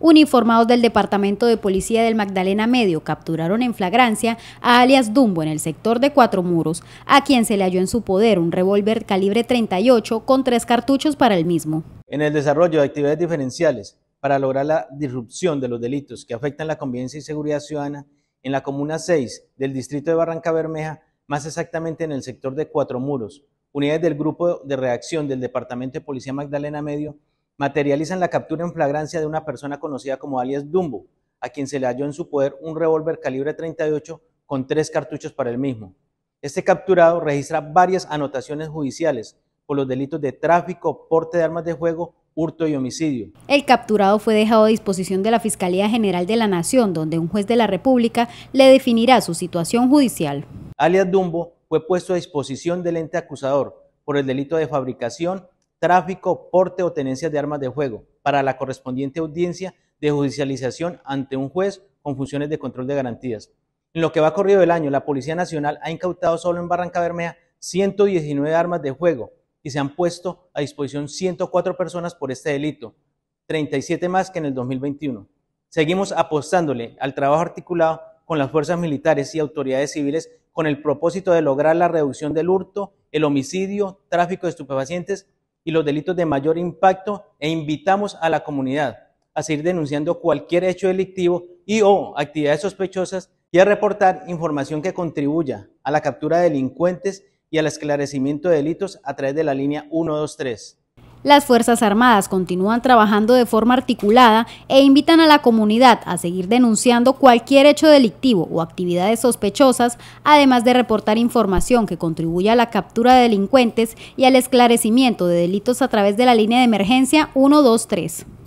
Uniformados del Departamento de Policía del Magdalena Medio capturaron en flagrancia a alias Dumbo en el sector de Cuatro Muros, a quien se le halló en su poder un revólver calibre 38 con tres cartuchos para el mismo. En el desarrollo de actividades diferenciales para lograr la disrupción de los delitos que afectan la convivencia y seguridad ciudadana, en la Comuna 6 del distrito de Barranca Bermeja, más exactamente en el sector de Cuatro Muros, unidades del Grupo de Reacción del Departamento de Policía Magdalena Medio materializan la captura en flagrancia de una persona conocida como alias Dumbo, a quien se le halló en su poder un revólver calibre 38 con tres cartuchos para el mismo. Este capturado registra varias anotaciones judiciales por los delitos de tráfico, porte de armas de fuego, hurto y homicidio. El capturado fue dejado a disposición de la Fiscalía General de la Nación, donde un juez de la República le definirá su situación judicial. Alias Dumbo fue puesto a disposición del ente acusador por el delito de fabricación, tráfico, porte o tenencia de armas de juego para la correspondiente audiencia de judicialización ante un juez con funciones de control de garantías. En lo que va corrido el año, la Policía Nacional ha incautado solo en Barranca Bermeja 119 armas de juego y se han puesto a disposición 104 personas por este delito, 37 más que en el 2021. Seguimos apostándole al trabajo articulado con las fuerzas militares y autoridades civiles con el propósito de lograr la reducción del hurto, el homicidio, tráfico de estupefacientes y los delitos de mayor impacto e invitamos a la comunidad a seguir denunciando cualquier hecho delictivo y o actividades sospechosas y a reportar información que contribuya a la captura de delincuentes y al esclarecimiento de delitos a través de la línea 123. Las Fuerzas Armadas continúan trabajando de forma articulada e invitan a la comunidad a seguir denunciando cualquier hecho delictivo o actividades sospechosas, además de reportar información que contribuya a la captura de delincuentes y al esclarecimiento de delitos a través de la línea de emergencia 123.